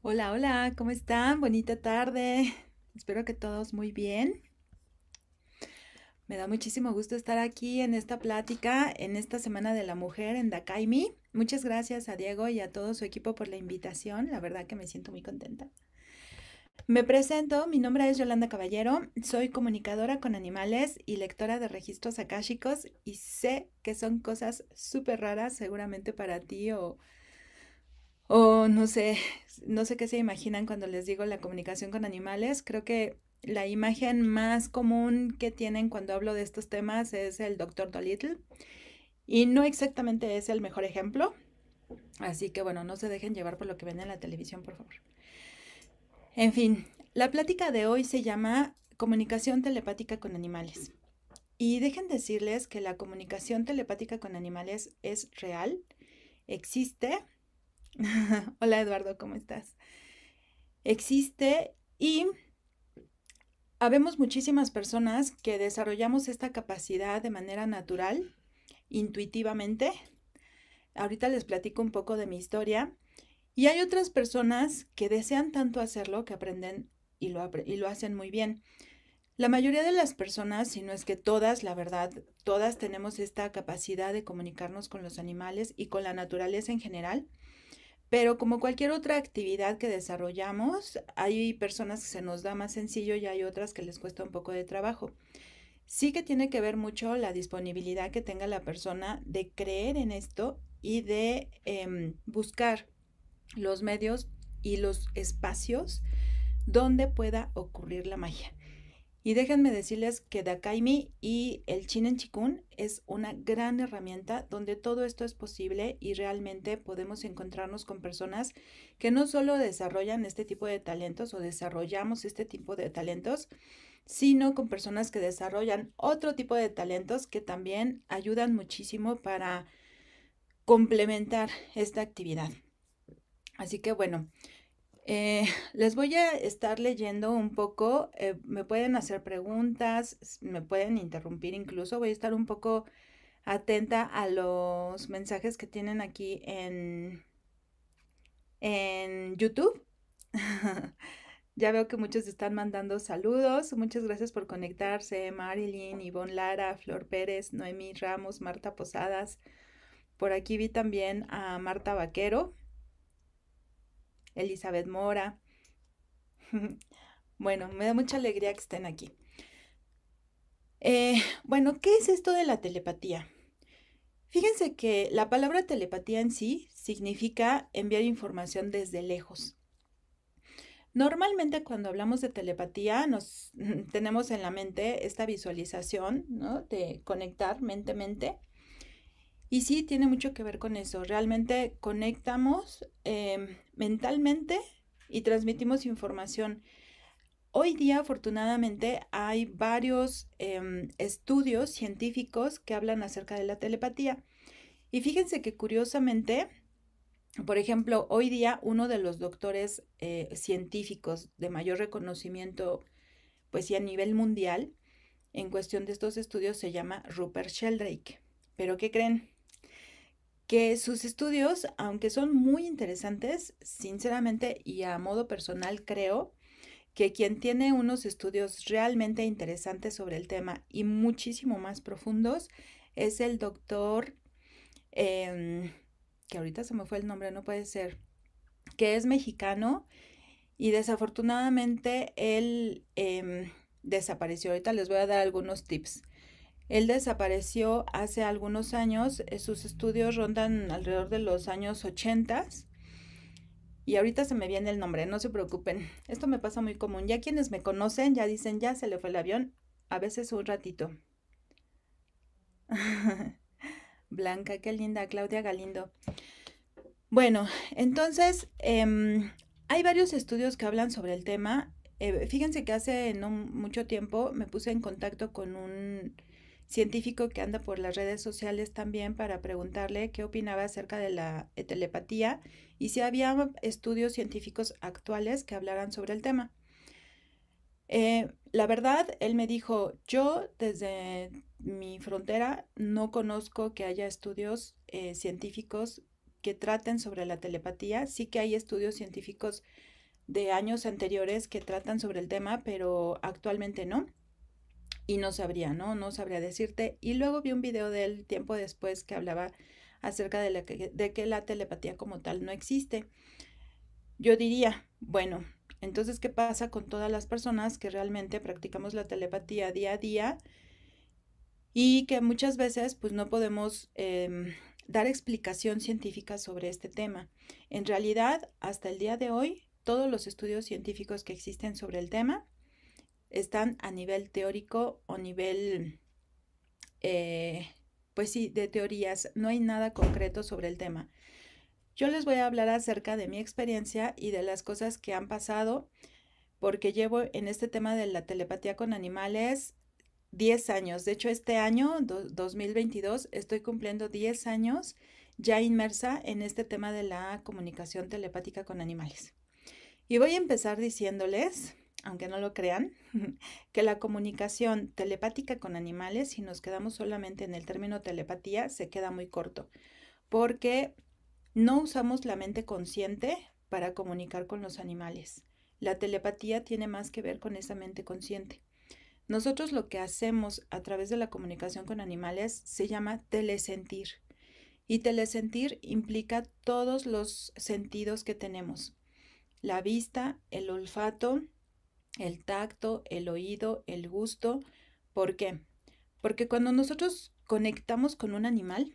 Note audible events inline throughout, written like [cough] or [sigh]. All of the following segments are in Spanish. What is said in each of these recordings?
Hola, hola, ¿cómo están? Bonita tarde. Espero que todos muy bien. Me da muchísimo gusto estar aquí en esta plática, en esta Semana de la Mujer en Dakaimi. Muchas gracias a Diego y a todo su equipo por la invitación. La verdad que me siento muy contenta. Me presento, mi nombre es Yolanda Caballero, soy comunicadora con animales y lectora de registros akáshicos y sé que son cosas súper raras seguramente para ti o o no sé, no sé qué se imaginan cuando les digo la comunicación con animales. Creo que la imagen más común que tienen cuando hablo de estos temas es el doctor Dolittle. Y no exactamente es el mejor ejemplo. Así que bueno, no se dejen llevar por lo que ven en la televisión, por favor. En fin, la plática de hoy se llama comunicación telepática con animales. Y dejen decirles que la comunicación telepática con animales es real, existe [laughs] Hola Eduardo, ¿cómo estás? Existe y habemos muchísimas personas que desarrollamos esta capacidad de manera natural, intuitivamente. Ahorita les platico un poco de mi historia. Y hay otras personas que desean tanto hacerlo que aprenden y lo, y lo hacen muy bien. La mayoría de las personas, si no es que todas, la verdad, todas tenemos esta capacidad de comunicarnos con los animales y con la naturaleza en general. Pero como cualquier otra actividad que desarrollamos, hay personas que se nos da más sencillo y hay otras que les cuesta un poco de trabajo. Sí que tiene que ver mucho la disponibilidad que tenga la persona de creer en esto y de em, buscar los medios y los espacios donde pueda ocurrir la magia. Y déjenme decirles que Dakaimi y el Chinen Chikun es una gran herramienta donde todo esto es posible y realmente podemos encontrarnos con personas que no solo desarrollan este tipo de talentos o desarrollamos este tipo de talentos, sino con personas que desarrollan otro tipo de talentos que también ayudan muchísimo para complementar esta actividad. Así que bueno, eh, [laughs] les voy a estar leyendo un poco, eh, me pueden hacer preguntas, me pueden interrumpir incluso, voy a estar un poco atenta a los mensajes que tienen aquí en, en YouTube. [laughs] ya veo que muchos están mandando saludos. Muchas gracias por conectarse. Marilyn, Ivonne Lara, Flor Pérez, Noemí Ramos, Marta Posadas. Por aquí vi también a Marta Vaquero. Elizabeth Mora. [laughs] bueno, me da mucha alegría que estén aquí. Eh, bueno, ¿qué es esto de la telepatía? Fíjense que la palabra telepatía en sí significa enviar información desde lejos. Normalmente cuando hablamos de telepatía nos [laughs] tenemos en la mente esta visualización, De conectar mente-mente y sí, tiene mucho que ver con eso. Realmente conectamos em, mentalmente y transmitimos información. Hoy día, afortunadamente, hay varios em, estudios científicos que hablan acerca de la telepatía. Y fíjense que curiosamente, por ejemplo, hoy día uno de los doctores eh, científicos de mayor reconocimiento, pues sí, a nivel mundial, en cuestión de estos estudios, se llama Rupert Sheldrake. Pero ¿qué creen? que sus estudios, aunque son muy interesantes, sinceramente y a modo personal creo que quien tiene unos estudios realmente interesantes sobre el tema y muchísimo más profundos es el doctor, em, que ahorita se me fue el nombre, no puede ser, que es mexicano y desafortunadamente él em, desapareció. Ahorita les voy a dar algunos tips. Él desapareció hace algunos años, eh, sus estudios rondan alrededor de los años 80 y ahorita se me viene el nombre, no se preocupen. [laughs] Esto me pasa muy común. Ya quienes me conocen ya dicen, ya se le fue el avión, a veces un ratito. [laughs] Blanca, qué linda, Claudia Galindo. Bueno, entonces em, hay varios estudios que hablan sobre el tema. Eh, fíjense que hace no mucho tiempo me puse en contacto con un científico que anda por las redes sociales también para preguntarle qué opinaba acerca de la eh, telepatía y si había estudios científicos actuales que hablaran sobre el tema. Eh, la verdad, él me dijo, yo desde mi frontera no conozco que haya estudios eh, científicos que traten sobre la telepatía. Sí que hay estudios científicos de años anteriores que tratan sobre el tema, pero actualmente no y no sabría, ¿no? No sabría decirte. Y luego vi un video de él tiempo después que hablaba acerca de, que, la telepatía como tal no existe. Yo diría, bueno, entonces, ¿qué pasa con todas las personas que realmente practicamos la telepatía día a día y que muchas veces pues no podemos em, dar explicación científica sobre este tema? En realidad, hasta el día de hoy, todos los estudios científicos que existen sobre el tema están a nivel teórico o nivel, eh, pues sí, de teorías. No hay nada concreto sobre el tema. Yo les voy a hablar acerca de mi experiencia y de las cosas que han pasado, porque llevo en este tema de la telepatía con animales 10 años. De hecho, este año, 2022, estoy cumpliendo 10 años ya inmersa en este tema de la comunicación telepática con animales. Y voy a empezar diciéndoles aunque no lo crean, [laughs] que la comunicación telepática con animales, si nos quedamos solamente en el término telepatía, se queda muy corto, porque no usamos la mente consciente para comunicar con los animales. La telepatía tiene más que ver con esa mente consciente. Nosotros lo que hacemos a través de la comunicación con animales se llama telesentir. Y telesentir implica todos los sentidos que tenemos. La vista, el olfato, el tacto, el oído, el gusto. ¿Por qué? Porque cuando nosotros conectamos con un animal,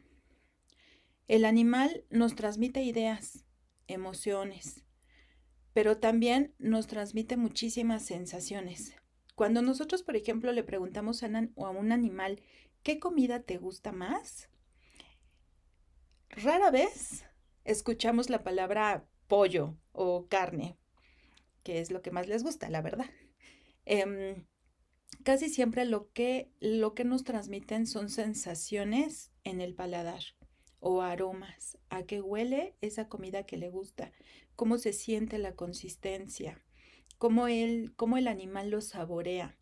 el animal nos transmite ideas, emociones, pero también nos transmite muchísimas sensaciones. Cuando nosotros, por ejemplo, le preguntamos a, a un animal, ¿qué comida te gusta más? Rara vez escuchamos la palabra pollo o carne, que es lo que más les gusta, la verdad. Em, casi siempre lo que, lo que nos transmiten son sensaciones en el paladar o aromas, a qué huele esa comida que le gusta, cómo se siente la consistencia, cómo el, cómo el animal lo saborea.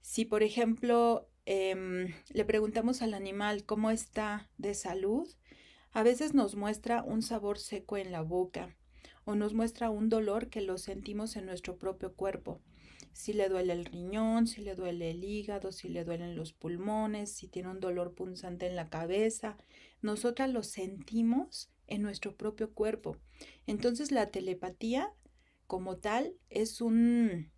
Si, por ejemplo, em, le preguntamos al animal cómo está de salud, a veces nos muestra un sabor seco en la boca, o nos muestra un dolor que lo sentimos en nuestro propio cuerpo. Si le duele el riñón, si le duele el hígado, si le duelen los pulmones, si tiene un dolor punzante en la cabeza, nosotras lo sentimos en nuestro propio cuerpo. Entonces la telepatía como tal es un,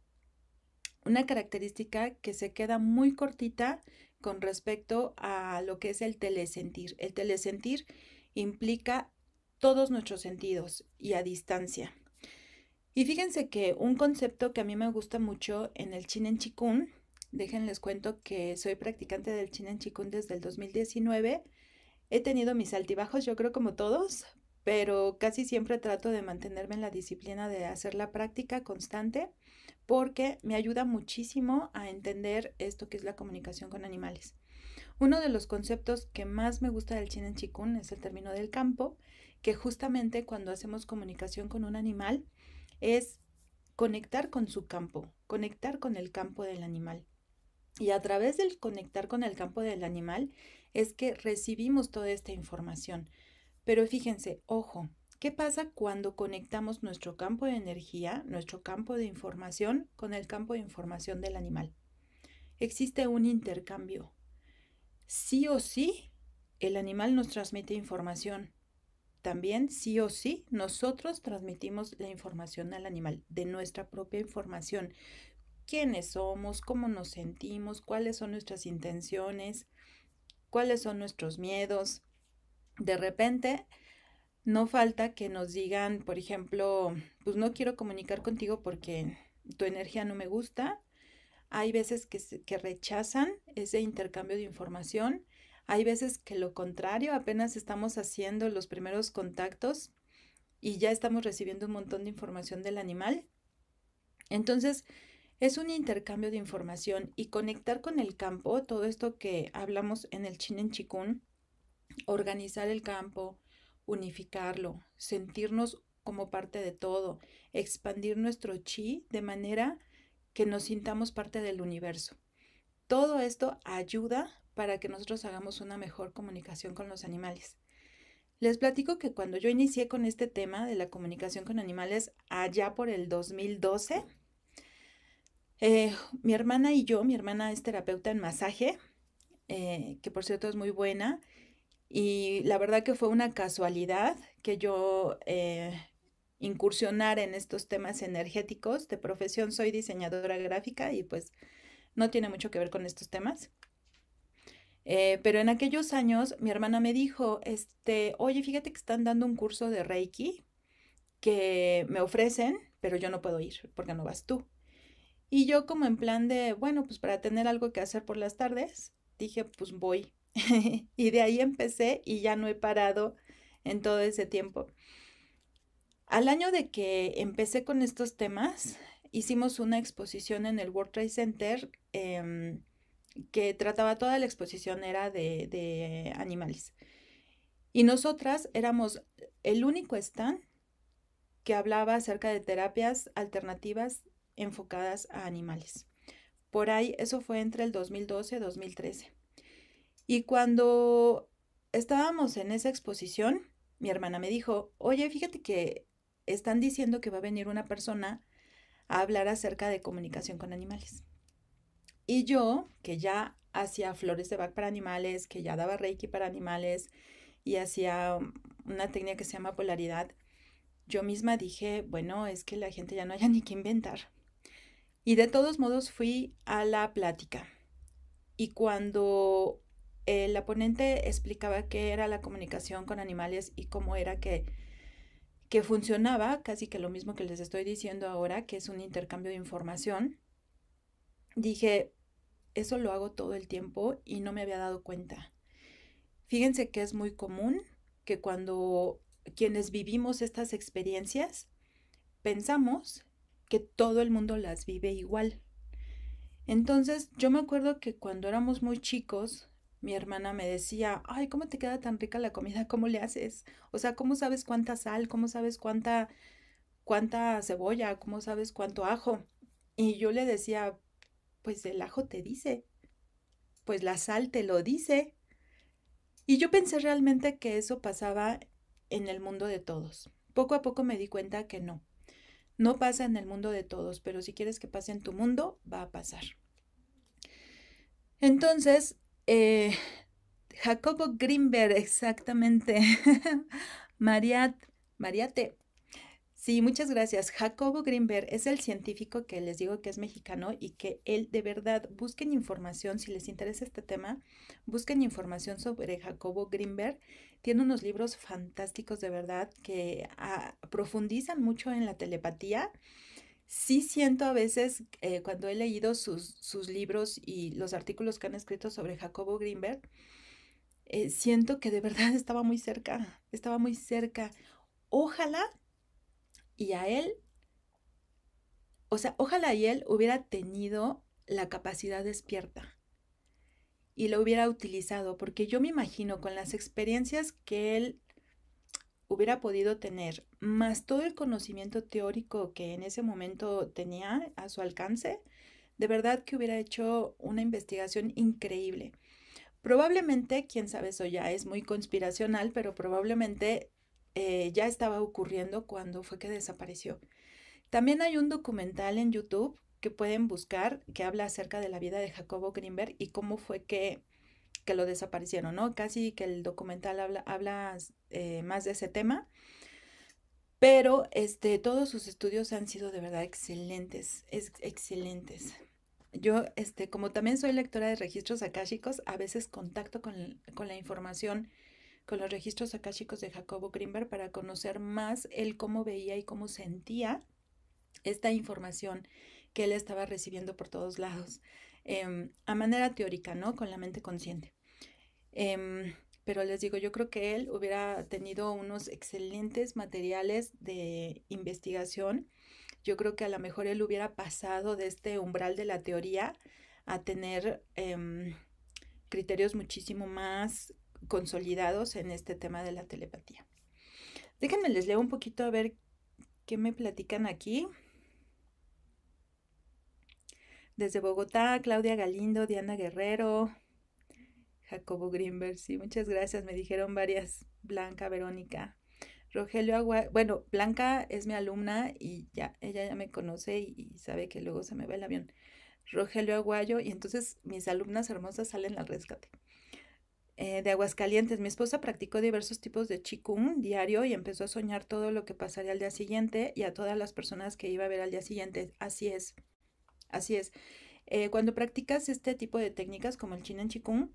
una característica que se queda muy cortita con respecto a lo que es el telesentir. El telesentir implica todos nuestros sentidos y a distancia. Y fíjense que un concepto que a mí me gusta mucho en el Chin en Chikun, déjenles cuento que soy practicante del Chin en Chikun desde el 2019. He tenido mis altibajos, yo creo como todos, pero casi siempre trato de mantenerme en la disciplina de hacer la práctica constante porque me ayuda muchísimo a entender esto que es la comunicación con animales. Uno de los conceptos que más me gusta del Chin en Chikun es el término del campo que justamente cuando hacemos comunicación con un animal es conectar con su campo, conectar con el campo del animal. Y a través del conectar con el campo del animal es que recibimos toda esta información. Pero fíjense, ojo, ¿qué pasa cuando conectamos nuestro campo de energía, nuestro campo de información con el campo de información del animal? Existe un intercambio. Sí o sí, el animal nos transmite información, también, sí o sí, nosotros transmitimos la información al animal, de nuestra propia información, quiénes somos, cómo nos sentimos, cuáles son nuestras intenciones, cuáles son nuestros miedos. De repente, no falta que nos digan, por ejemplo, pues no quiero comunicar contigo porque tu energía no me gusta. Hay veces que, que rechazan ese intercambio de información hay veces que lo contrario, apenas estamos haciendo los primeros contactos y ya estamos recibiendo un montón de información del animal. Entonces, es un intercambio de información y conectar con el campo, todo esto que hablamos en el chin en chikun, organizar el campo, unificarlo, sentirnos como parte de todo, expandir nuestro chi de manera que nos sintamos parte del universo. Todo esto ayuda para que nosotros hagamos una mejor comunicación con los animales. Les platico que cuando yo inicié con este tema de la comunicación con animales allá por el 2012, eh, mi hermana y yo, mi hermana es terapeuta en masaje, eh, que por cierto es muy buena, y la verdad que fue una casualidad que yo eh, incursionar incursionara en estos temas energéticos. De profesión soy diseñadora gráfica y pues no tiene mucho que ver con estos temas. Eh, pero en aquellos años mi hermana me dijo, este, oye, fíjate que están dando un curso de Reiki que me ofrecen, pero yo no puedo ir porque no vas tú. Y yo como en plan de, bueno, pues para tener algo que hacer por las tardes, dije, pues voy. [laughs] y de ahí empecé y ya no he parado en todo ese tiempo. Al año de que empecé con estos temas, hicimos una exposición en el World Trade Center. Em, que trataba toda la exposición era de, de animales. Y nosotras éramos el único stand que hablaba acerca de terapias alternativas enfocadas a animales. Por ahí, eso fue entre el 2012 y 2013. Y cuando estábamos en esa exposición, mi hermana me dijo, oye, fíjate que están diciendo que va a venir una persona a hablar acerca de comunicación con animales. Y yo, que ya hacía flores de Bach para animales, que ya daba Reiki para animales y hacía una técnica que se llama polaridad, yo misma dije, bueno, es que la gente ya no haya [laughs] ni que inventar. Y de todos modos fui a la plática. Y cuando el la ponente explicaba qué era la comunicación con animales y cómo era que, que funcionaba, casi que lo mismo que les estoy diciendo ahora, que es un intercambio de información, dije, eso lo hago todo el tiempo y no me había dado cuenta. Fíjense que es muy común que cuando quienes vivimos estas experiencias, pensamos que todo el mundo las vive igual. Entonces, yo me acuerdo que cuando éramos muy chicos, mi hermana me decía, ay, ¿cómo te queda tan rica la comida? ¿Cómo le haces? O sea, ¿cómo sabes cuánta sal? ¿Cómo sabes cuánta, cuánta cebolla? ¿Cómo sabes cuánto ajo? Y yo le decía, pues el ajo te dice, pues la sal te lo dice. Y yo pensé realmente que eso pasaba en el mundo de todos. Poco a poco me di cuenta que no. No pasa en el mundo de todos, pero si quieres que pase en tu mundo, va a pasar. Entonces, eh, Jacobo Greenberg, exactamente. [laughs] Mariat, Mariate, Sí, muchas gracias. Jacobo Greenberg es el científico que les digo que es mexicano y que él de verdad busquen información, si les interesa este tema, busquen información sobre Jacobo Greenberg. Tiene unos libros fantásticos de verdad que ah, profundizan mucho en la telepatía. Sí siento a veces eh, cuando he leído sus, libros y los artículos que han escrito sobre Jacobo Greenberg, eh, siento que de verdad [laughs] estaba muy cerca, estaba muy cerca. Ojalá y a él, o sea, ojalá y él hubiera tenido la capacidad despierta y lo hubiera utilizado, porque yo me imagino con las experiencias que él hubiera podido tener, más todo el conocimiento teórico que en ese momento tenía a su alcance, de verdad que hubiera hecho una investigación increíble. Probablemente, quién sabe, eso ya es muy conspiracional, pero probablemente eh, ya estaba ocurriendo cuando fue que desapareció. También hay un documental en YouTube que pueden buscar que habla acerca de la vida de Jacobo Greenberg y cómo fue que, lo desaparecieron, ¿no? Casi que el documental habla, eh, más de ese tema. Pero este, todos sus estudios han sido de verdad excelentes, es, excelentes. Yo, este, como también soy lectora de registros akáshicos, a veces contacto con, con la información con los registros akáshicos de Jacobo Greenberg para conocer más él cómo veía y cómo sentía esta información que él estaba recibiendo por todos lados, em, a manera teórica, ¿no? Con la mente consciente. Em, pero les digo, yo creo que él hubiera tenido unos excelentes materiales de investigación. Yo creo que a lo mejor él hubiera pasado de este umbral de la teoría a tener em, criterios muchísimo más consolidados en este tema de la telepatía. Déjenme, les leo un poquito a ver qué me platican aquí. Desde Bogotá, Claudia Galindo, Diana Guerrero, Jacobo Greenberg, sí, muchas gracias, me dijeron varias, Blanca, Verónica, Rogelio Aguayo, bueno, Blanca es mi alumna y ya, ella ya me conoce y, y, sabe que luego se me va el avión. Rogelio Aguayo, y entonces mis alumnas hermosas salen al rescate. Eh, de Aguascalientes. Mi esposa practicó diversos tipos de chikung diario y empezó a soñar todo lo que pasaría al día siguiente y a todas las personas que iba a ver al día siguiente. Así es, así es. Eh, cuando practicas este tipo de técnicas como el en chikung,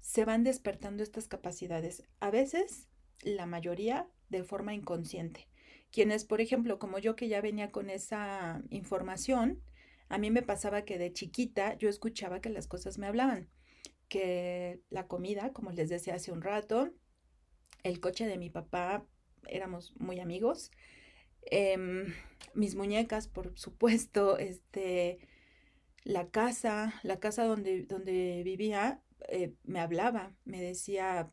se van despertando estas capacidades. A veces, la mayoría de forma inconsciente. Quienes, por ejemplo, como yo que ya venía con esa información, a mí me pasaba que de chiquita yo escuchaba que las cosas me hablaban que la comida, como les decía hace un rato, el coche de mi papá, éramos muy amigos, em, mis muñecas, por supuesto, este, la casa, la casa donde, donde vivía, eh, me hablaba, me decía,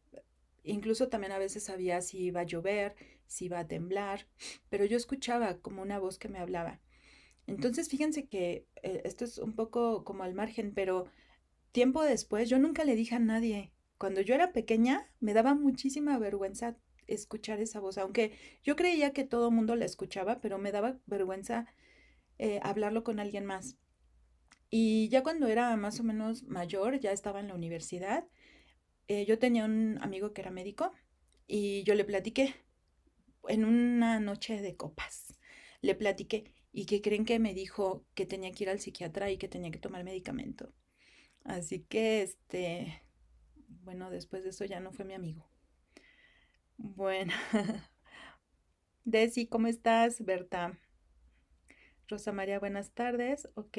incluso también a veces sabía si iba a llover, si iba a temblar, pero yo escuchaba como una voz que me hablaba. Entonces, fíjense que eh, esto es un poco como al margen, pero Tiempo después, yo nunca le dije a nadie. Cuando yo era pequeña, me daba muchísima vergüenza escuchar esa voz, aunque yo creía que todo el mundo la escuchaba, pero me daba vergüenza eh, hablarlo con alguien más. Y ya cuando era más o menos mayor, ya estaba en la universidad, eh, yo tenía un amigo que era médico y yo le platiqué en una noche de copas, le platiqué y que creen que me dijo que tenía que ir al psiquiatra y que tenía que tomar medicamento. Así que, este, bueno, después de eso ya no fue mi amigo. Bueno, [laughs] Desi, ¿cómo estás? Berta. Rosa María, buenas tardes. Ok.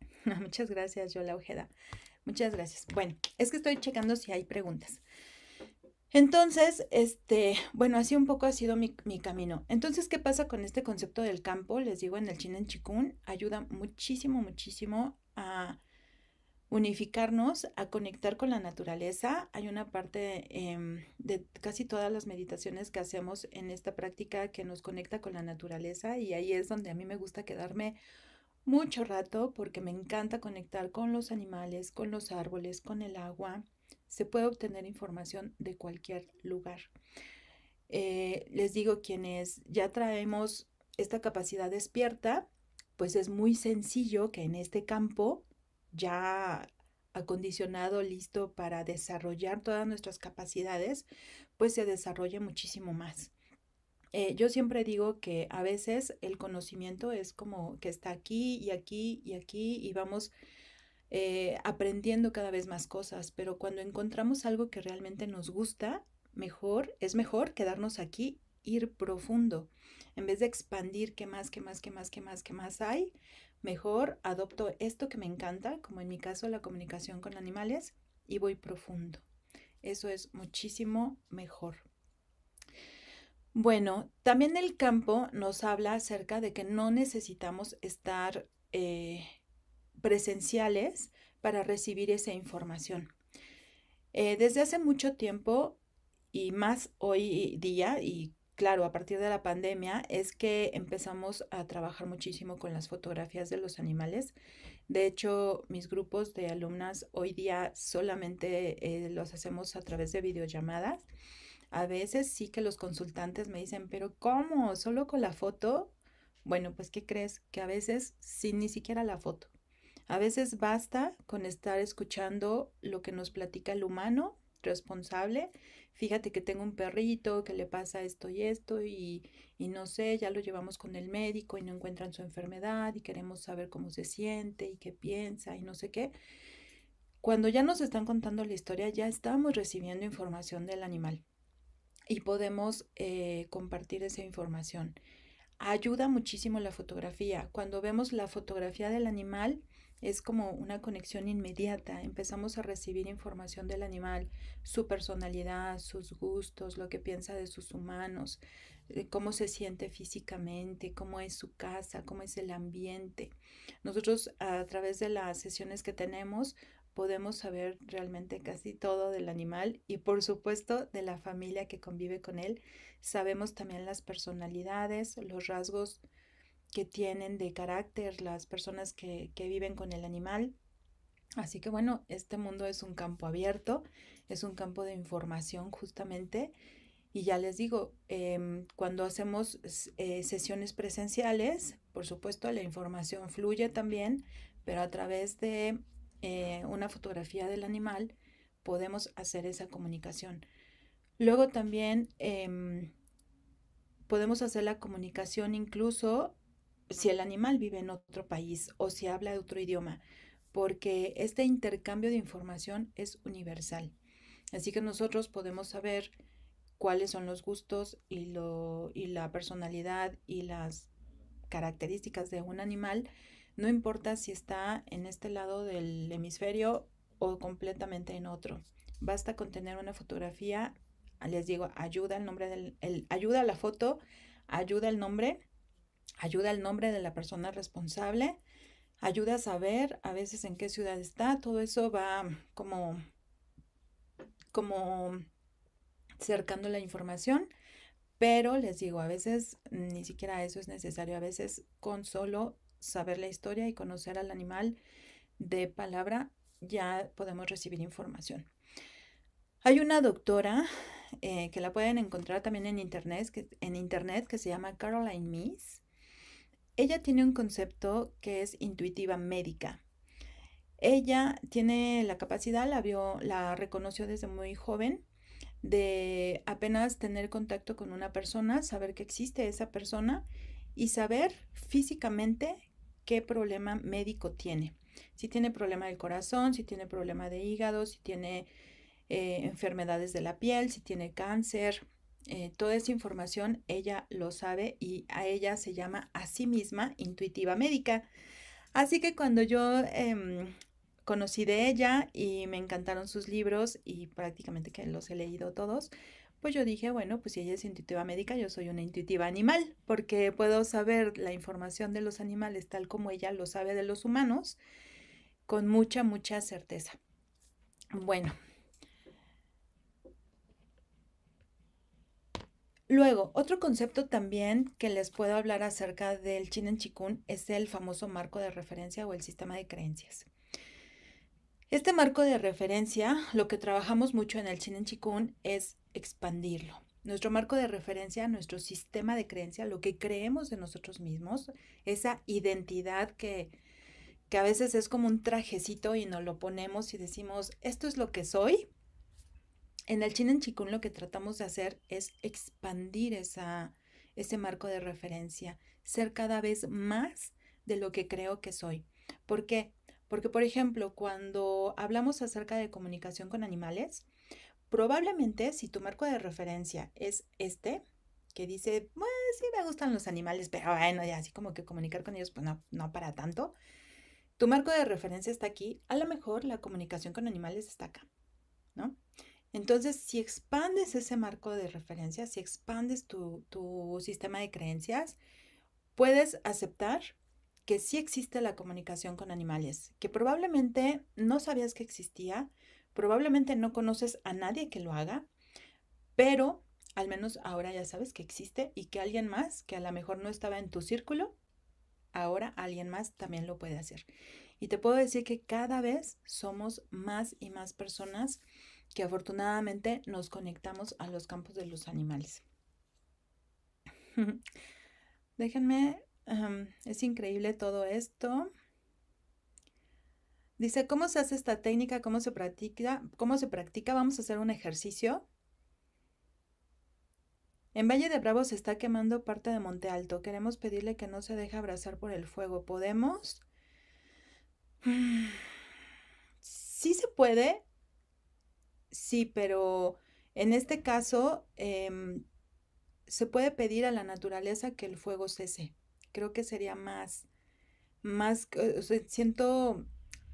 [laughs] Muchas gracias, la Ojeda. Muchas gracias. Bueno, es que estoy checando si hay preguntas. Entonces, este, bueno, así un poco ha sido mi, mi, camino. Entonces, ¿qué pasa con este concepto del campo? Les digo, en el Chinen Chikun ayuda muchísimo, muchísimo a unificarnos, a conectar con la naturaleza. Hay una parte em, de casi todas las meditaciones que hacemos en esta práctica que nos conecta con la naturaleza y ahí es donde a mí me gusta quedarme mucho rato porque me encanta conectar con los animales, con los árboles, con el agua. Se puede obtener información de cualquier lugar. Eh, les digo, quienes ya traemos esta capacidad despierta, pues es muy sencillo que en este campo ya acondicionado, listo para desarrollar todas nuestras capacidades, pues se desarrolle muchísimo más. Eh, yo siempre digo que a veces el conocimiento es como que está aquí y aquí y aquí y vamos eh, aprendiendo cada vez más cosas, pero cuando encontramos algo que realmente nos gusta, mejor, es mejor quedarnos aquí, ir profundo en vez de expandir qué más, qué más, qué más, qué más, qué más hay, mejor adopto esto que me encanta, como en mi caso la comunicación con animales, y voy profundo. Eso es muchísimo mejor. Bueno, también el campo nos habla acerca de que no necesitamos estar eh, presenciales para recibir esa información. Eh, desde hace mucho tiempo y más hoy día, y claro, a partir de la pandemia es que empezamos a trabajar muchísimo con las fotografías de los animales. De hecho, mis grupos de alumnas hoy día solamente eh, los hacemos a través de videollamadas. A veces sí que los consultantes me dicen, pero ¿cómo? ¿Solo con la foto? Bueno, pues ¿qué crees? Que a veces sin ni siquiera la foto. A veces basta con estar escuchando lo que nos platica el humano responsable fíjate que tengo un perrito que le pasa esto y esto y, no sé, ya lo llevamos con el médico y no encuentran su enfermedad y queremos saber cómo se siente y qué piensa y no sé qué. Cuando ya nos están contando la historia, ya estamos recibiendo información del animal y podemos eh, compartir esa información. Ayuda muchísimo la fotografía. Cuando vemos la fotografía del animal, es como una conexión inmediata. Empezamos a recibir información del animal, su personalidad, sus gustos, lo que piensa de sus humanos, eh, cómo se siente físicamente, cómo es su casa, cómo es el ambiente. Nosotros a través de las sesiones que tenemos podemos saber realmente casi todo del animal y por supuesto de la familia que convive con él. Sabemos también las personalidades, los rasgos que tienen de carácter las personas que, viven con el animal. Así que bueno, este mundo es un campo abierto, es un campo de información justamente. Y ya les digo, em, cuando hacemos eh, sesiones presenciales, por supuesto, la información fluye también, pero a través de eh, una fotografía del animal podemos hacer esa comunicación. Luego también em, podemos hacer la comunicación incluso si el animal vive en otro país o si habla de otro idioma, porque este intercambio de información es universal. Así que nosotros podemos saber cuáles son los gustos y, lo, y la personalidad y las características de un animal, no importa si está en este lado del hemisferio o completamente en otro. Basta con tener una fotografía, les digo, ayuda el nombre del, ayuda a la foto, ayuda el nombre ayuda al nombre de la persona responsable, ayuda a saber a veces en qué ciudad está, todo eso va como, como cercando la información, pero les digo, a veces ni siquiera eso es necesario, a veces con solo saber la historia y conocer al animal de palabra ya podemos recibir información. Hay una doctora eh, que la pueden encontrar también en internet, que, en internet que se llama Caroline Miss. Ella tiene un concepto que es intuitiva médica. Ella tiene la capacidad, la vio, la reconoció desde muy joven, de apenas tener contacto con una persona, saber que existe esa persona y saber físicamente qué problema médico tiene. Si tiene problema del corazón, si tiene problema de hígado, si tiene eh, enfermedades de la piel, si tiene cáncer, eh, toda esa información ella lo sabe y a ella se llama a sí misma intuitiva médica. Así que cuando yo em, conocí de ella y me encantaron sus libros y prácticamente que los he leído todos, pues yo dije, bueno, pues si ella es intuitiva médica, yo soy una intuitiva animal, porque puedo saber la información de los animales tal como ella lo sabe de los humanos, con mucha, mucha certeza. Bueno, Luego, otro concepto también que les puedo hablar acerca del Chinen chikun es el famoso marco de referencia o el sistema de creencias. Este marco de referencia, lo que trabajamos mucho en el Chinen chikun es expandirlo. Nuestro marco de referencia, nuestro sistema de creencia, lo que creemos de nosotros mismos, esa identidad que, que a veces es como un trajecito y nos lo ponemos y decimos, esto es lo que soy, en el Chin en Chikun lo que tratamos de hacer es expandir ese marco de referencia, ser cada vez más de lo que creo que soy. ¿Por qué? Porque, por ejemplo, cuando hablamos acerca de comunicación con animales, probablemente si tu marco de referencia es este, que dice, pues, sí me gustan los animales, pero bueno, ya así como que comunicar con ellos, pues no, no para tanto. Tu marco de referencia está aquí, a lo mejor la comunicación con animales está acá, ¿no? Entonces, si expandes ese marco de referencia, si expandes tu, sistema de creencias, puedes aceptar que sí existe la comunicación con animales, que probablemente no sabías que existía, probablemente no conoces a nadie que lo haga, pero al menos ahora ya sabes que existe y que alguien más, que a lo mejor no estaba en tu círculo, ahora alguien más también lo puede hacer. Y te puedo decir que cada vez somos más y más personas que afortunadamente nos conectamos a los campos de los animales. [laughs] Déjenme, es increíble todo esto. Dice, ¿cómo se hace esta técnica? ¿Cómo se practica? ¿Cómo se practica? Vamos a hacer un ejercicio. En Valle de Bravo se está quemando parte de Monte Alto. Queremos pedirle que no se deje abrazar por el fuego. ¿Podemos? [sighs] Sí se puede. Sí, pero en este caso em, se puede pedir a la naturaleza que el fuego cese. Creo que sería más, más, siento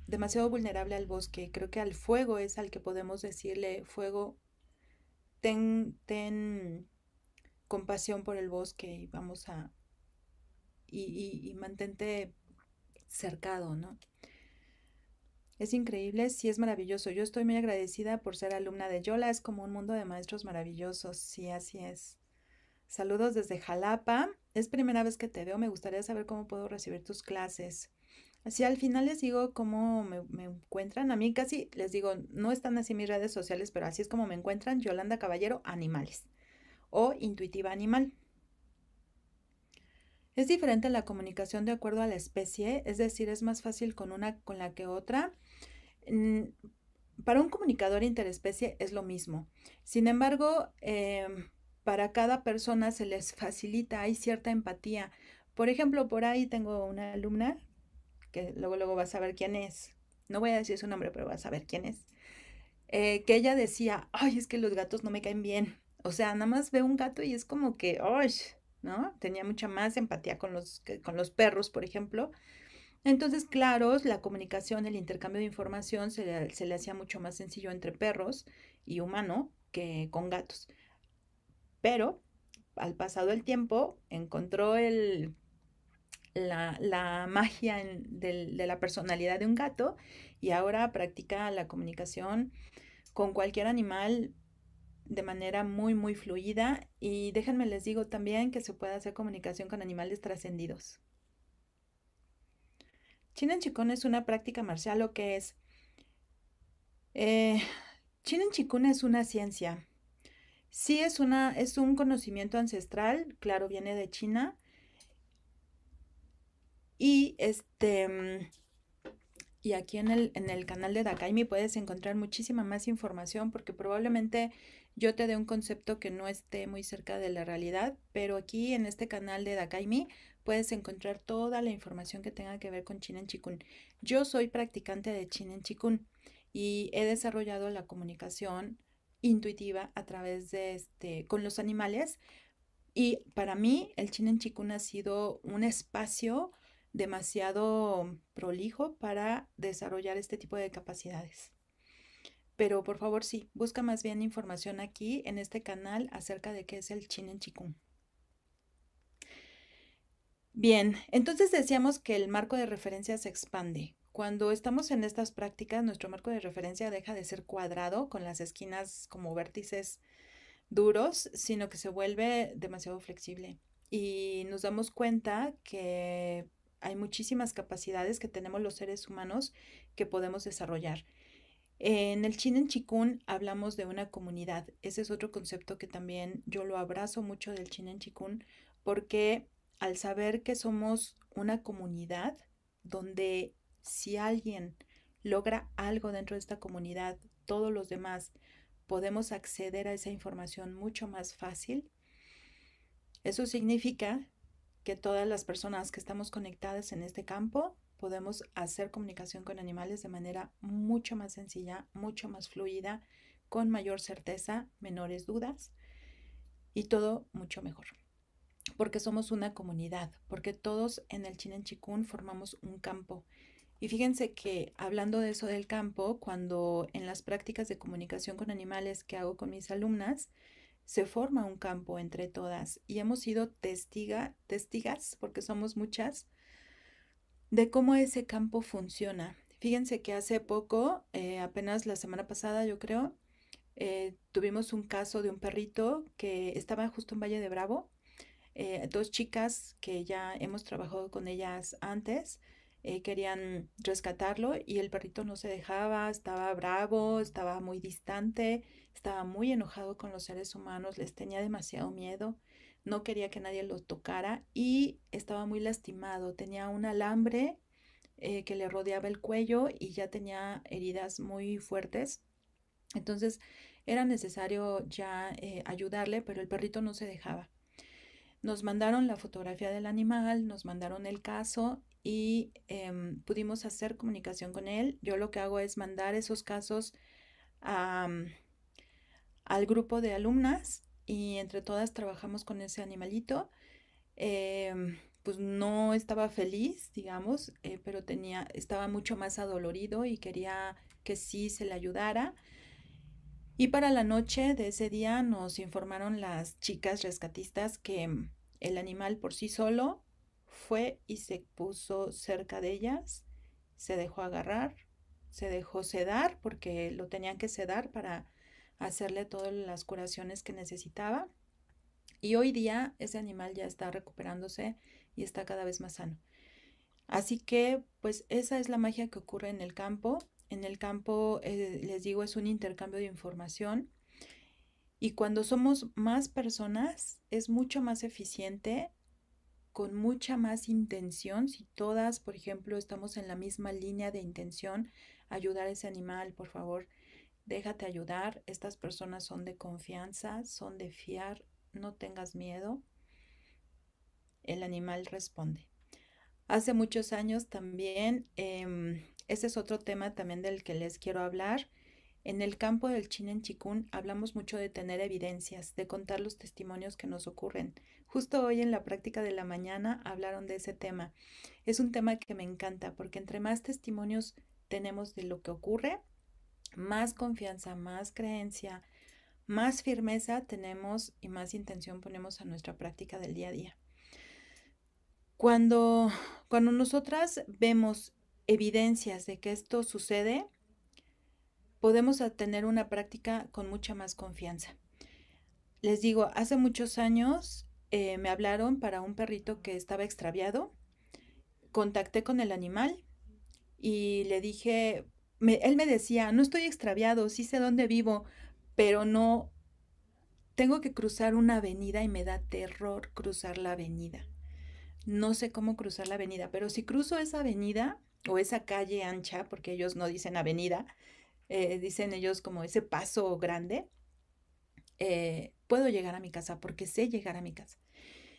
demasiado vulnerable al bosque. Creo que al fuego es al que podemos decirle, fuego, ten, ten compasión por el bosque y vamos a, y, y, y mantente cercado, ¿no? Es increíble, sí es maravilloso. Yo estoy muy agradecida por ser alumna de Yola. Es como un mundo de maestros maravillosos. Sí, así es. Saludos desde Jalapa. Es primera vez que te veo. Me gustaría saber cómo puedo recibir tus clases. Así al final les digo cómo me, encuentran. A mí casi les digo, no están así mis redes sociales, pero así es como me encuentran. Yolanda Caballero, animales. O intuitiva animal. Es diferente la comunicación de acuerdo a la especie, es decir, es más fácil con una con la que otra. Para un comunicador interespecie es lo mismo. Sin embargo, em, para cada persona se les facilita, hay cierta empatía. Por ejemplo, por ahí tengo una alumna que luego luego vas a ver quién es. No voy a decir su nombre, pero vas a ver quién es. Eh, que ella decía, ay, es que los gatos no me caen bien. O sea, nada más ve un gato y es como que, ay, ¿no? Tenía mucha más empatía con con los perros, por ejemplo, entonces, claro, la comunicación, el intercambio de información se le, hacía mucho más sencillo entre perros y humano que con gatos. Pero al pasado el tiempo encontró la, magia de la personalidad de un gato y ahora practica la comunicación con cualquier animal de manera muy, muy fluida. Y déjenme les digo también que se puede hacer comunicación con animales trascendidos. Chinan Chikun es una práctica marcial o qué es. Eh, Chinan Chikun es una ciencia. Sí, es, una, es un conocimiento ancestral, claro, viene de China. Y este. Mm, y aquí en el, en el canal de Dakaimi puedes encontrar muchísima más información porque probablemente yo te dé un concepto que no esté muy cerca de la realidad, pero aquí en este canal de Dakaimi puedes encontrar toda la información que tenga que ver con China en Chikun. Yo soy practicante de Chinen en Chikun y he desarrollado la comunicación intuitiva a través de este con los animales y para mí el Chinen en Chikun ha sido un espacio demasiado prolijo para desarrollar este tipo de capacidades. Pero por favor sí, busca más bien información aquí en este canal acerca de qué es el Chinen Chikung. Bien, entonces decíamos que el marco de referencia se expande. Cuando estamos en estas prácticas, nuestro marco de referencia deja de ser cuadrado con las esquinas como vértices duros, sino que se vuelve demasiado flexible. Y nos damos cuenta que hay muchísimas capacidades que tenemos los seres humanos que podemos desarrollar. En el Chin en Chikun hablamos de una comunidad. Ese es otro concepto que también yo lo abrazo mucho del Chin en Chikun porque al saber que somos una comunidad donde si alguien logra algo dentro de esta comunidad, todos los demás podemos acceder a esa información mucho más fácil. Eso significa que todas las personas que estamos conectadas en este campo podemos hacer comunicación con animales de manera mucho más sencilla, mucho más fluida, con mayor certeza, menores dudas y todo mucho mejor porque somos una comunidad, porque todos en el Chinen formamos un campo. Y fíjense que hablando de eso del campo, cuando en las prácticas de comunicación con animales que hago con mis alumnas, se forma un campo entre todas y hemos sido testiga, testigas, porque somos muchas, de cómo ese campo funciona. Fíjense que hace poco, eh, apenas la semana pasada yo creo, eh, tuvimos un caso de un perrito que estaba justo en Valle de Bravo eh, dos chicas que ya hemos trabajado con ellas antes. Eh, querían rescatarlo y el perrito no se dejaba, estaba bravo, estaba muy distante, estaba muy enojado con los seres humanos, les tenía demasiado miedo, no quería que nadie lo tocara y estaba muy lastimado, tenía un alambre eh, que le rodeaba el cuello y ya tenía heridas muy fuertes. Entonces era necesario ya ayudarle, pero el perrito no se dejaba. Nos mandaron la fotografía del animal, nos mandaron el caso y em, pudimos hacer comunicación con él. Yo lo que hago es mandar esos casos al grupo de alumnas y entre todas trabajamos con ese animalito. Em, pues no estaba feliz, digamos, eh, pero tenía, estaba mucho más adolorido y quería que sí se le ayudara. Y para la noche de ese día nos informaron las chicas rescatistas que mm, el animal por sí solo fue y se puso cerca de ellas, se dejó agarrar, se dejó sedar porque lo tenían que sedar para hacerle todas las curaciones que necesitaba. Y hoy día ese animal ya está recuperándose y está cada vez más sano. Así que pues esa es la magia que ocurre en el campo en el campo, eh, les digo, es un intercambio de información. Y cuando somos más personas, es mucho más eficiente, con mucha más intención. Si todas, por ejemplo, estamos en la misma línea de intención, ayudar a ese animal, por favor, déjate ayudar. Estas personas son de confianza, son de fiar, no tengas miedo. El animal responde. Hace muchos años también em, ese es otro tema también del que les quiero hablar. En el campo del chin en chikun hablamos mucho de tener evidencias, de contar los testimonios que nos ocurren. Justo hoy en la práctica de la mañana hablaron de ese tema. Es un tema que me encanta porque entre más testimonios tenemos de lo que ocurre, más confianza, más creencia, más firmeza tenemos y más intención ponemos a nuestra práctica del día a día. Cuando, cuando nosotras vemos evidencias de que esto sucede, podemos tener una práctica con mucha más confianza. Les digo, hace muchos años eh, me hablaron para un perrito que estaba extraviado, contacté con el animal y le dije, él me decía, no estoy extraviado, sí sé dónde vivo, pero no, tengo que cruzar una avenida y me da terror cruzar la avenida. No sé cómo cruzar la avenida, pero si cruzo esa avenida, o esa calle ancha, porque ellos no dicen avenida, eh, dicen ellos como ese paso grande, eh, puedo llegar a mi casa porque sé llegar a mi casa.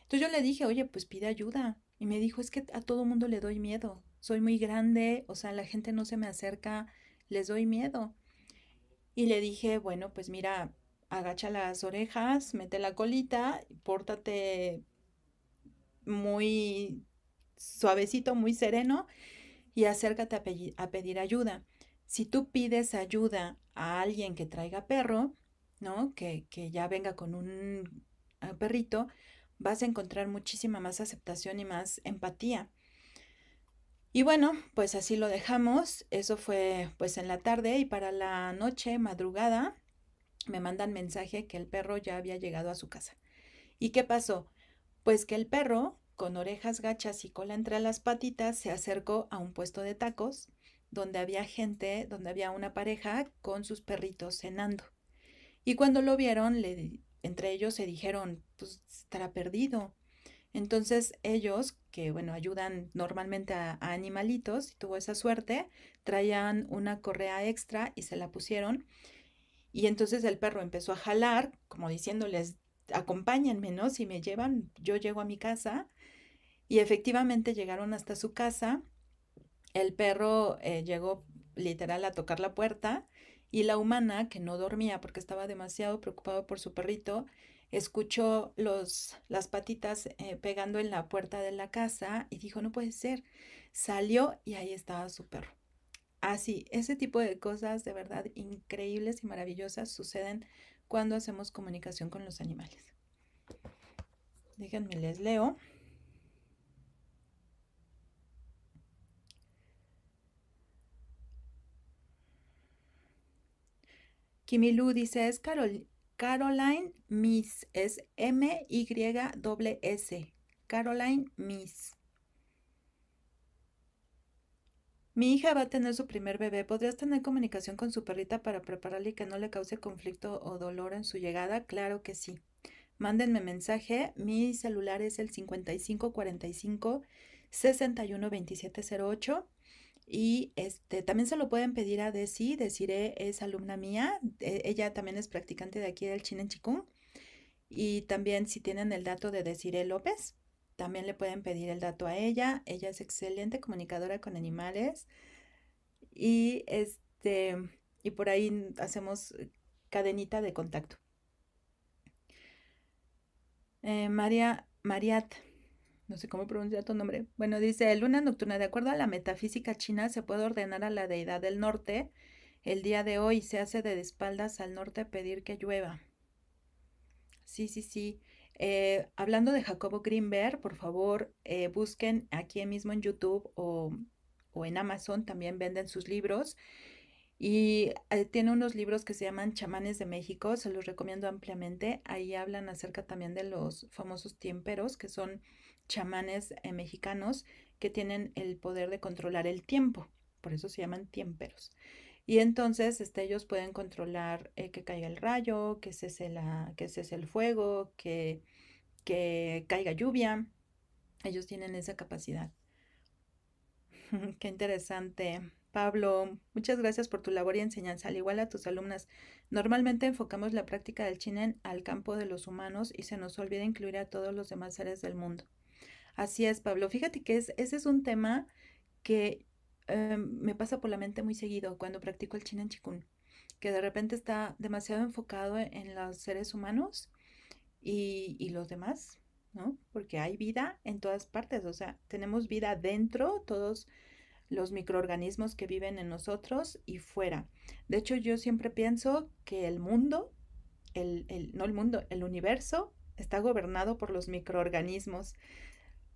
Entonces yo le dije, oye, pues pide ayuda. Y me dijo, es que a todo mundo le doy miedo. Soy muy grande, o sea, la gente no se me acerca, les doy miedo. Y le dije, bueno, pues mira, agacha las orejas, mete la colita, pórtate muy suavecito, muy sereno y acércate a, pedir ayuda. Si tú pides ayuda a alguien que traiga perro, ¿no? Que, que ya venga con un ah, perrito, vas a encontrar muchísima más aceptación y más empatía. Y bueno, pues así lo dejamos. Eso fue pues en la tarde y para la noche, madrugada, me mandan mensaje que el perro ya había llegado a su casa. ¿Y qué pasó? Pues que el perro con orejas gachas y cola entre las patitas, se acercó a un puesto de tacos donde había gente, donde había una pareja con sus perritos cenando. Y cuando lo vieron, entre ellos se dijeron, pues estará perdido. Entonces ellos, que bueno, ayudan normalmente a, animalitos, y tuvo esa suerte, traían una correa extra y se la pusieron. Y entonces el perro empezó a jalar, como diciéndoles, acompáñenme, ¿no? Si me llevan, yo llego a mi casa y efectivamente llegaron hasta su casa. El perro eh, llegó literal a tocar la puerta y la humana, que no dormía porque estaba demasiado preocupada por su perrito, escuchó los, las patitas eh, pegando en la puerta de la casa y dijo, no puede ser. Salió y ahí estaba su perro. Así, ese tipo de cosas de verdad increíbles y maravillosas suceden cuando hacemos comunicación con los animales. Déjenme les leo. Kimilu dice, es Caroline Miss, es M-Y-S, Caroline Miss. Mi hija va a tener su primer bebé. ¿Podrías tener comunicación con su perrita para prepararle y que no le cause conflicto o dolor en su llegada? Claro que sí. Mándenme mensaje. Mi celular es el 5545 612708 y este, también se lo pueden pedir a Desi. Desire es alumna mía. E, ella también es practicante de aquí del Chin Chikung. Y también si tienen el dato de Desire López, también le pueden pedir el dato a ella. Ella es excelente comunicadora con animales. Y este y por ahí hacemos eh, cadenita de contacto. Eh, María Mariat no sé cómo pronunciar tu nombre. Bueno, dice, luna nocturna, de acuerdo a la metafísica china, se puede ordenar a la deidad del norte. El día de hoy se hace de espaldas al norte pedir que llueva. Sí, sí, sí. Eh, hablando de Jacobo Greenberg, por favor, eh, busquen aquí mismo en YouTube o, en Amazon, también venden sus libros. Y eh, tiene unos libros que se llaman Chamanes de México, se los recomiendo ampliamente. Ahí hablan acerca también de los famosos tiemperos, que son chamanes eh, mexicanos que tienen el poder de controlar el tiempo, por eso se llaman tiemperos. Y entonces este, ellos pueden controlar eh, que caiga el rayo, que cese, la, que cese el fuego, que, que caiga lluvia. Ellos tienen esa capacidad. [laughs] Qué interesante. Pablo, muchas gracias por tu labor y enseñanza, al igual a tus alumnas. Normalmente enfocamos la práctica del chinen al campo de los humanos y se nos olvida incluir a todos los demás seres del mundo. Así es, Pablo. Fíjate que ese es un tema que eh, me pasa por la mente muy seguido cuando practico el chin en chikun, que de repente está demasiado enfocado e, en, los seres humanos y, los demás, ¿no? Porque hay vida en todas partes, o sea, tenemos vida dentro, todos los microorganismos que viven en nosotros y fuera. De hecho, yo siempre pienso que el mundo, no el mundo, el universo está gobernado por los microorganismos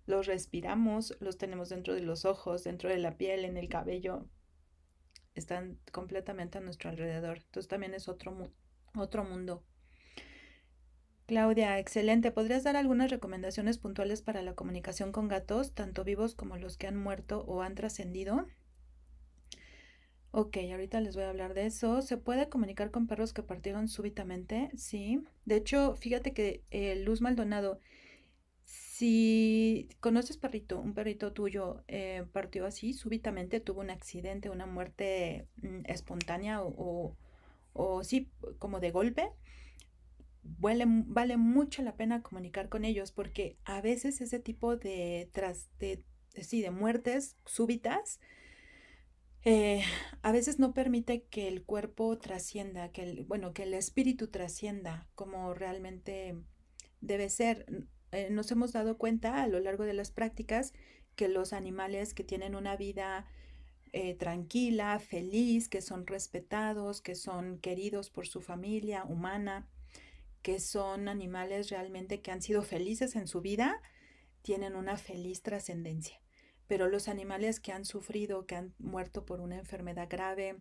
los respiramos, los tenemos dentro de los ojos, dentro de la piel, en el cabello, están completamente a nuestro alrededor. Entonces también es otro, otro mundo. Claudia, excelente. ¿Podrías dar algunas recomendaciones puntuales para la comunicación con gatos, tanto vivos como los que han muerto o han trascendido? Ok, ahorita les voy a hablar de eso. ¿Se puede comunicar con perros que partieron súbitamente? Sí. De hecho, fíjate que eh, Luz Maldonado si conoces perrito, un perrito tuyo eh, partió así, súbitamente tuvo un accidente, una muerte mm, espontánea o, o, sí, como de golpe, vale, vale, mucho la pena comunicar con ellos porque a veces ese tipo de, tras, de, sí, de muertes súbitas eh, a veces no permite que el cuerpo trascienda, que bueno, que el espíritu trascienda como realmente debe ser eh, nos hemos dado cuenta a lo largo de las prácticas que los animales que tienen una vida eh, tranquila, feliz, que son respetados, que son queridos por su familia humana, que son animales realmente que han sido felices en su vida, tienen una feliz trascendencia. Pero los animales que han sufrido, que han muerto por una enfermedad grave,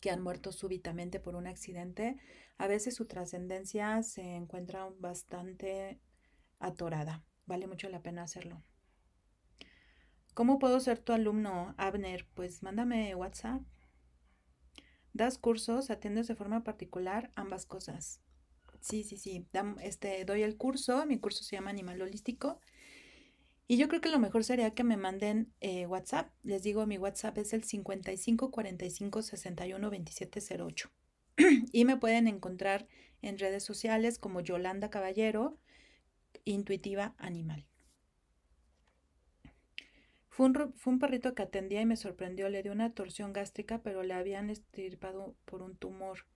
que han muerto súbitamente por un accidente, a veces su trascendencia se encuentra bastante atorada. Vale mucho la pena hacerlo. ¿Cómo puedo ser tu alumno, Abner? Pues mándame WhatsApp. ¿Das cursos? ¿Atiendes de forma particular? Ambas cosas. Sí, sí, sí. Este, doy el curso. Mi curso se llama Animal Holístico. Y yo creo que lo mejor sería que me manden eh, WhatsApp. Les digo, mi WhatsApp es el 5545612708 [clears throat] y me pueden encontrar en redes sociales como Yolanda Caballero intuitiva animal. Fue un, un, perrito que atendía y me sorprendió. Le dio una torsión gástrica, pero le habían estirpado por un tumor.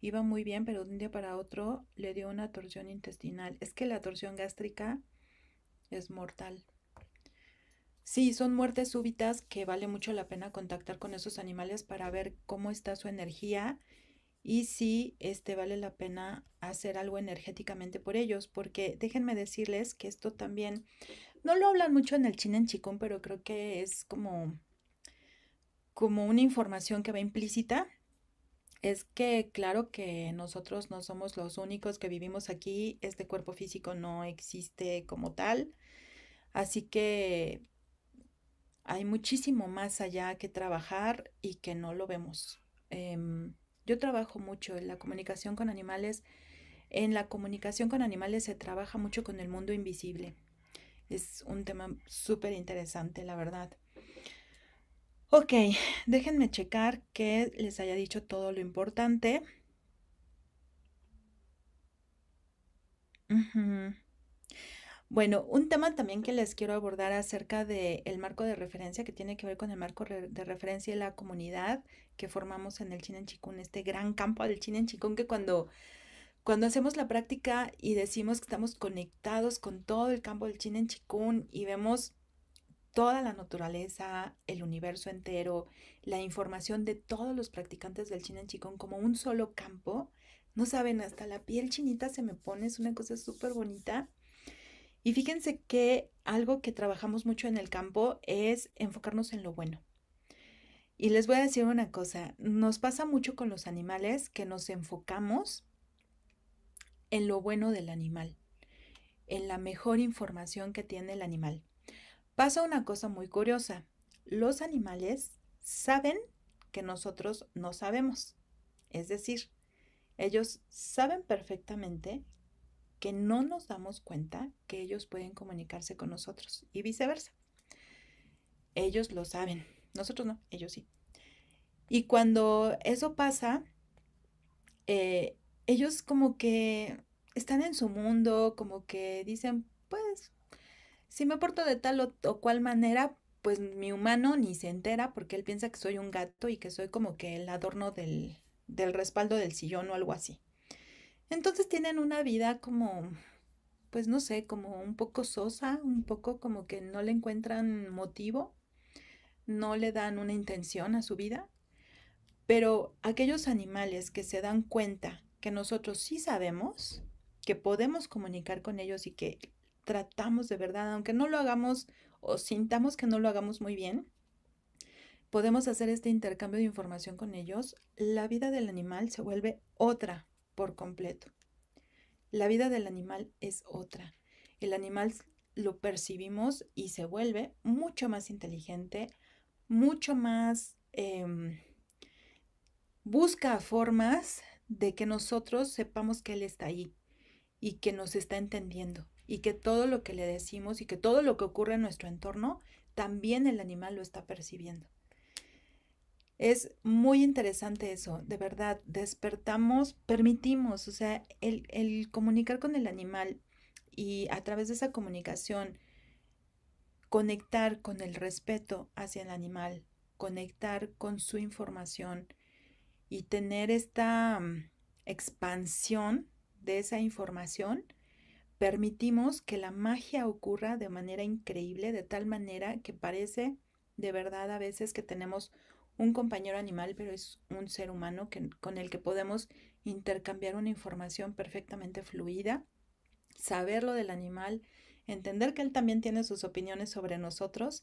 Iba muy bien, pero de un día para otro le dio una torsión intestinal. Es que la torsión gástrica es mortal. Sí, son muertes súbitas que vale mucho la pena contactar con esos animales para ver cómo está su energía y si este vale la pena hacer algo energéticamente por ellos, porque déjenme decirles que esto también no lo hablan mucho en el chin en chikung, pero creo que es como como una información que va implícita es que claro que nosotros no somos los únicos que vivimos aquí, este cuerpo físico no existe como tal, así que hay muchísimo más allá que trabajar y que no lo vemos. Em, yo trabajo mucho en la comunicación con animales. En la comunicación con animales se trabaja mucho con el mundo invisible. Es un tema súper interesante, la verdad. Ok, déjenme checar que les haya dicho todo lo importante. Bueno, un tema también que les quiero abordar acerca del el marco de referencia, que tiene que ver con el marco de referencia y la comunidad que formamos en el Chinen Chikun, este gran campo del Chinen Chikun, que cuando, cuando hacemos la práctica y decimos que estamos conectados con todo el campo del en Chikun y vemos toda la naturaleza, el universo entero, la información de todos los practicantes del en Chikun como un solo campo. No saben, hasta la piel chinita se me pone, es una cosa súper bonita. Y fíjense que algo que trabajamos mucho en el campo es enfocarnos en lo bueno. Y les voy a decir una cosa, nos pasa mucho con los animales que nos enfocamos en lo bueno del animal, en la mejor información que tiene el animal. Pasa una cosa muy curiosa, los animales saben que nosotros no sabemos. Es decir, ellos saben perfectamente que no nos damos cuenta que ellos pueden comunicarse con nosotros y viceversa. Ellos lo saben, nosotros no, ellos sí. Y cuando eso pasa, eh, ellos como que están en su mundo, como que dicen, pues, si me porto de tal o, cual manera, pues mi humano ni se entera porque él piensa que soy un gato y que soy como que el adorno del respaldo del sillón o algo así. Entonces tienen una vida como, pues no sé, como un poco sosa, un poco como que no le encuentran motivo, no le dan una intención a su vida. Pero aquellos animales que se dan cuenta que nosotros sí sabemos, que podemos comunicar con ellos y que tratamos de verdad, aunque no lo hagamos o sintamos que no lo hagamos muy bien, podemos hacer este intercambio de información con ellos, la vida del animal se vuelve otra por completo. La vida del animal es otra. El animal lo percibimos y se vuelve mucho más inteligente, mucho más... Em, busca formas de que nosotros sepamos que Él está ahí y que nos está entendiendo y que todo lo que le decimos y que todo lo que ocurre en nuestro entorno, también el animal lo está percibiendo. Es muy interesante eso, de verdad, despertamos, permitimos, o sea, el, el comunicar con el animal y a través de esa comunicación conectar con el respeto hacia el animal, conectar con su información y tener esta mm, expansión de esa información, permitimos que la magia ocurra de manera increíble, de tal manera que parece de verdad a veces que tenemos un compañero animal, pero es un ser humano con el que podemos intercambiar una información perfectamente fluida, saber lo del animal, entender que él también tiene sus opiniones sobre nosotros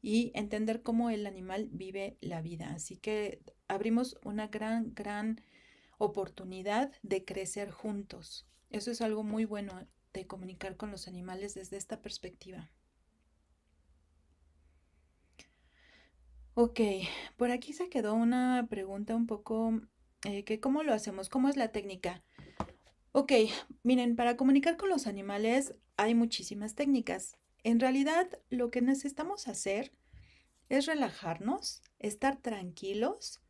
y entender cómo el animal vive la vida. Así que abrimos una gran, gran oportunidad de crecer juntos. Eso es algo muy bueno de comunicar con los animales desde esta perspectiva. Ok, por aquí se quedó una pregunta un poco eh, que cómo lo hacemos, cómo es la técnica. Ok, miren, para comunicar con los animales hay muchísimas técnicas. En realidad lo que necesitamos hacer es relajarnos, estar tranquilos,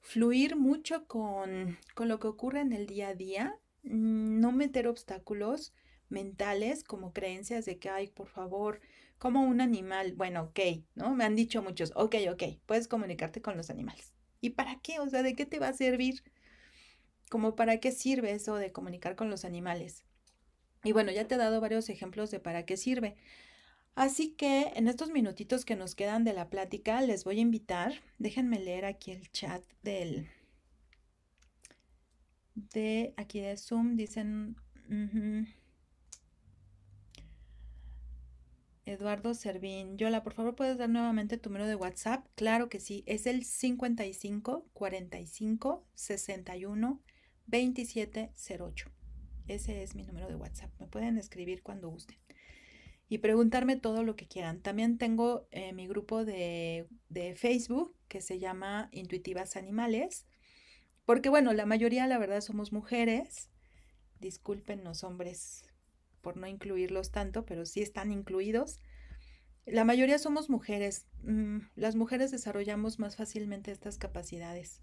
fluir mucho con, con lo que ocurre en el día a día, mm, no meter obstáculos mentales como creencias de que, hay, por favor, como un animal, bueno, ok, ¿no? Me han dicho muchos, ok, ok, puedes comunicarte con los animales. ¿Y para qué? O sea, ¿de qué te va a servir? Como para qué sirve eso de comunicar con los animales. Y bueno, ya te he dado varios ejemplos de para qué sirve. Así que en estos minutitos que nos quedan de la plática, les voy a invitar, déjenme leer aquí el chat del, de aquí de Zoom, dicen... Eduardo Servín. Yola, por favor, ¿puedes dar nuevamente tu número de WhatsApp? Claro que sí, es el 55 45 61 08 Ese es mi número de WhatsApp. Me pueden escribir cuando gusten y preguntarme todo lo que quieran. También tengo eh, mi grupo de, de, Facebook que se llama Intuitivas Animales, porque bueno, la mayoría la verdad somos mujeres. Disculpen los hombres por no incluirlos tanto, pero sí están incluidos. La mayoría somos mujeres. Mm, las mujeres desarrollamos más fácilmente estas capacidades.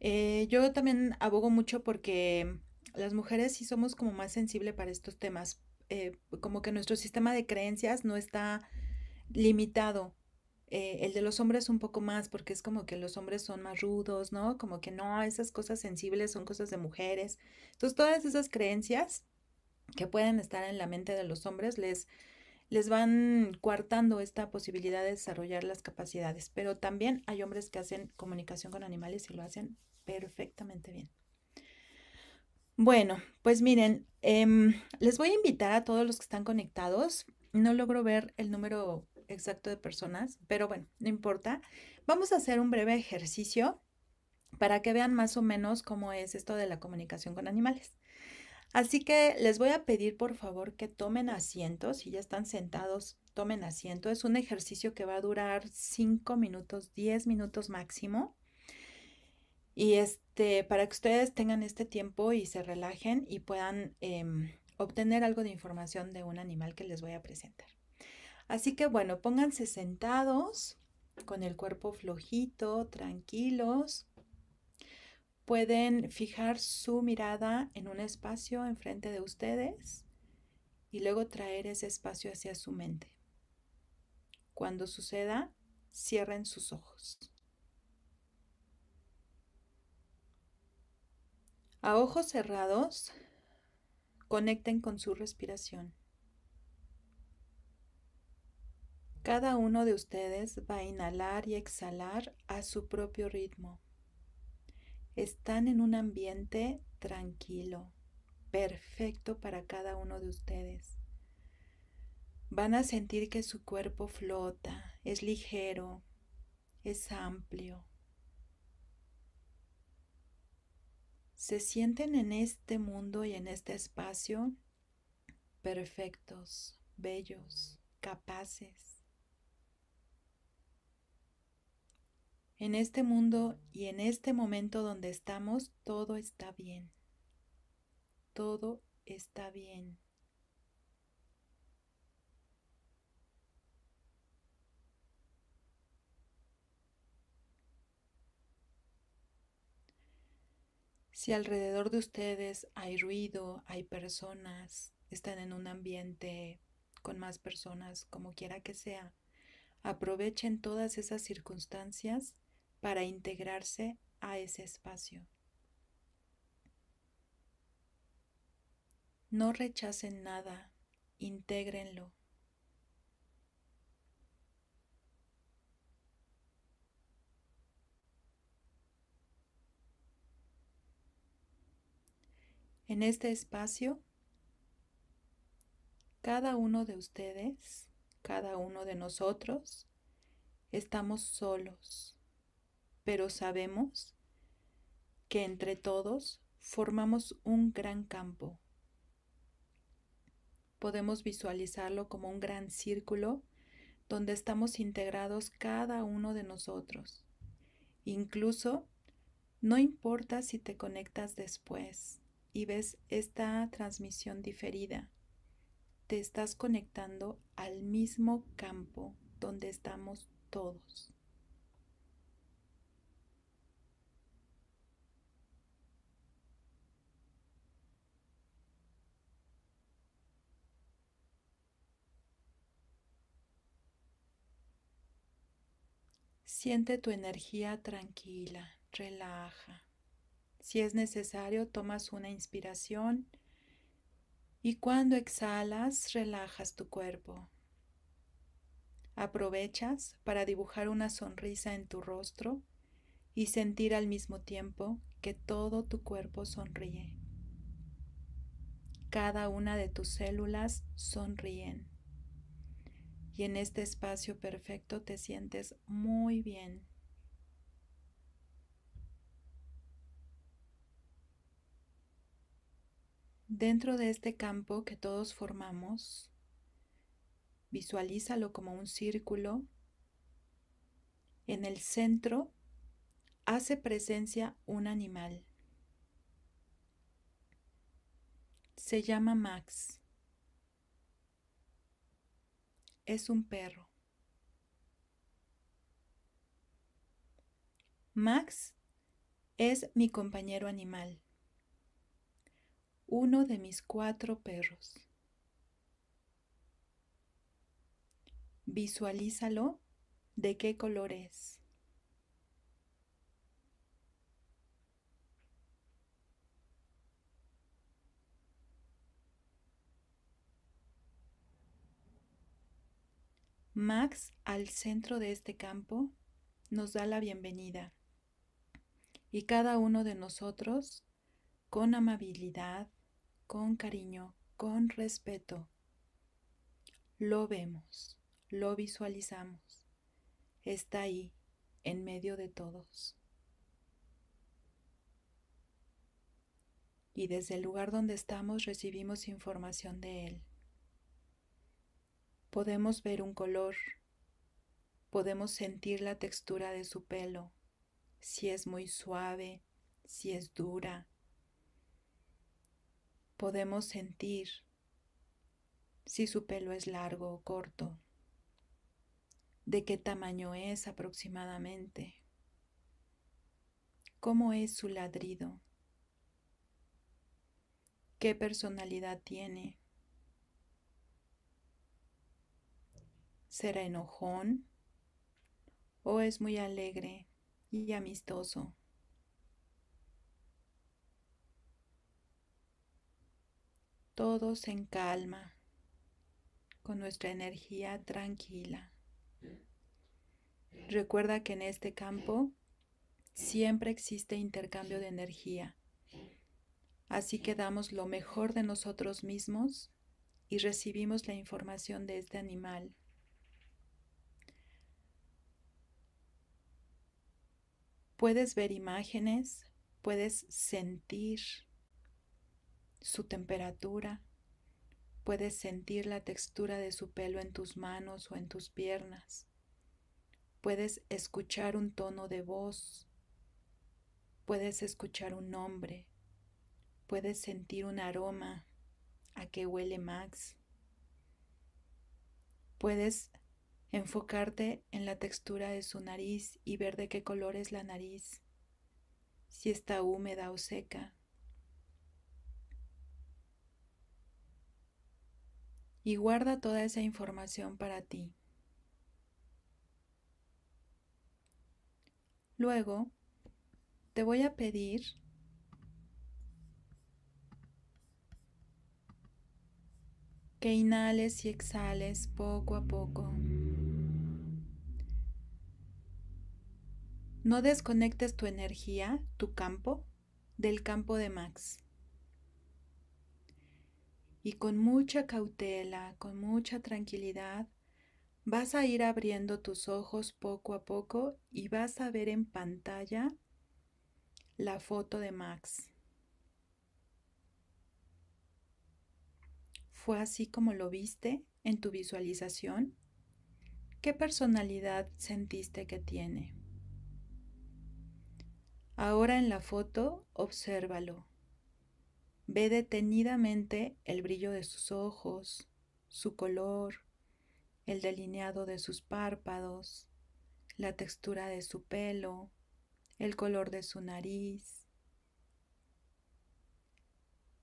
Eh, yo también abogo mucho porque las mujeres sí somos como más sensibles para estos temas. Eh, como que nuestro sistema de creencias no está limitado. Eh, el de los hombres un poco más, porque es como que los hombres son más rudos, ¿no? Como que no, esas cosas sensibles son cosas de mujeres. Entonces, todas esas creencias que pueden estar en la mente de los hombres les, les van coartando esta posibilidad de desarrollar las capacidades. Pero también hay hombres que hacen comunicación con animales y lo hacen perfectamente bien. Bueno, pues miren, em, les voy a invitar a todos los que están conectados. No logro ver el número exacto de personas, pero bueno, no importa. Vamos a hacer un breve ejercicio para que vean más o menos cómo es esto de la comunicación con animales. Así que les voy a pedir por favor que tomen asiento, si ya están sentados, tomen asiento. Es un ejercicio que va a durar 5 minutos, 10 minutos máximo. Y este, para que ustedes tengan este tiempo y se relajen y puedan em, obtener algo de información de un animal que les voy a presentar. Así que bueno, pónganse sentados, con el cuerpo flojito, tranquilos. Pueden fijar su mirada en un espacio enfrente de ustedes y luego traer ese espacio hacia su mente. Cuando suceda, cierren sus ojos. A ojos cerrados, conecten con su respiración. Cada uno de ustedes va a inhalar y exhalar a su propio ritmo. Están en un ambiente tranquilo, perfecto para cada uno de ustedes. Van a sentir que su cuerpo flota, es ligero, es amplio. Se sienten en este mundo y en este espacio perfectos, bellos, capaces. En este mundo y en este momento donde estamos, todo está bien. Todo está bien. Si alrededor de ustedes hay ruido, hay personas, están en un ambiente con más personas, como quiera que sea, aprovechen todas esas circunstancias para integrarse a ese espacio. No rechacen nada, intégrenlo. En este espacio, cada uno de ustedes, cada uno de nosotros, estamos solos pero sabemos que entre todos formamos un gran campo. Podemos visualizarlo como un gran círculo donde estamos integrados cada uno de nosotros. Incluso, no importa si te conectas después y ves esta transmisión diferida, te estás conectando al mismo campo donde estamos todos. Siente tu energía tranquila, relaja. Si es necesario, tomas una inspiración y cuando exhalas, relajas tu cuerpo. Aprovechas para dibujar una sonrisa en tu rostro y sentir al mismo tiempo que todo tu cuerpo sonríe. Cada una de tus células sonríen y en este espacio perfecto te sientes muy bien. Dentro de este campo que todos formamos, visualízalo como un círculo. En el centro hace presencia un animal. Se llama Max es un perro. Max es mi compañero animal, uno de mis cuatro perros. Visualízalo de qué color es. Max, al centro de este campo, nos da la bienvenida y cada uno de nosotros, con amabilidad, con cariño, con respeto, lo vemos, lo visualizamos, está ahí, en medio de todos. Y desde el lugar donde estamos recibimos información de él. Podemos ver un color, podemos sentir la textura de su pelo, si es muy suave, si es dura. Podemos sentir si su pelo es largo o corto, de qué tamaño es aproximadamente, cómo es su ladrido, qué personalidad tiene. ¿Será enojón? ¿O es muy alegre y amistoso? Todos en calma, con nuestra energía tranquila. Recuerda que en este campo siempre existe intercambio de energía. Así que damos lo mejor de nosotros mismos y recibimos la información de este animal Puedes ver imágenes, puedes sentir su temperatura, puedes sentir la textura de su pelo en tus manos o en tus piernas, puedes escuchar un tono de voz, puedes escuchar un nombre, puedes sentir un aroma a que huele Max, puedes Enfocarte en la textura de su nariz y ver de qué color es la nariz, si está húmeda o seca. Y guarda toda esa información para ti. Luego, te voy a pedir que inhales y exhales poco a poco. No desconectes tu energía, tu campo, del campo de Max. Y con mucha cautela, con mucha tranquilidad, vas a ir abriendo tus ojos poco a poco y vas a ver en pantalla la foto de Max. ¿Fue así como lo viste en tu visualización? ¿Qué personalidad sentiste que tiene? Ahora en la foto, obsérvalo. Ve detenidamente el brillo de sus ojos, su color, el delineado de sus párpados, la textura de su pelo, el color de su nariz.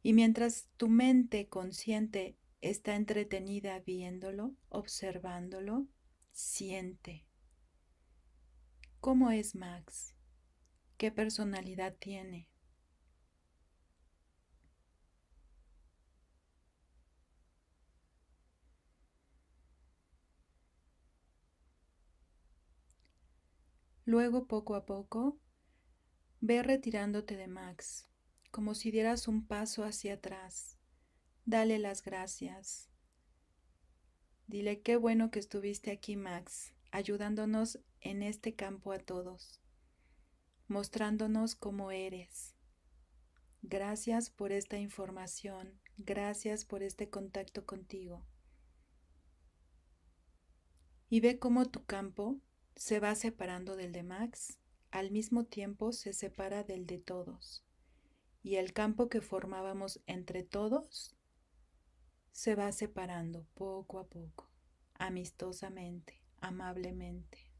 Y mientras tu mente consciente está entretenida viéndolo, observándolo, siente. ¿Cómo es Max? qué personalidad tiene. Luego, poco a poco, ve retirándote de Max, como si dieras un paso hacia atrás. Dale las gracias. Dile qué bueno que estuviste aquí, Max, ayudándonos en este campo a todos mostrándonos cómo eres. Gracias por esta información, gracias por este contacto contigo. Y ve cómo tu campo se va separando del de Max, al mismo tiempo se separa del de todos. Y el campo que formábamos entre todos se va separando poco a poco, amistosamente, amablemente.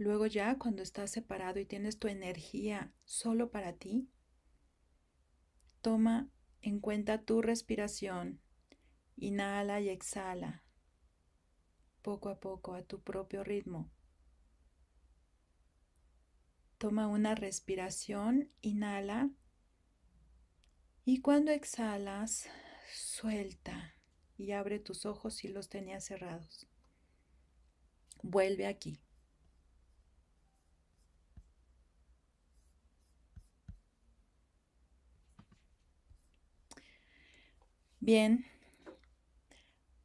Luego ya cuando estás separado y tienes tu energía solo para ti, toma en cuenta tu respiración. Inhala y exhala poco a poco a tu propio ritmo. Toma una respiración, inhala y cuando exhalas, suelta y abre tus ojos si los tenías cerrados. Vuelve aquí. Bien,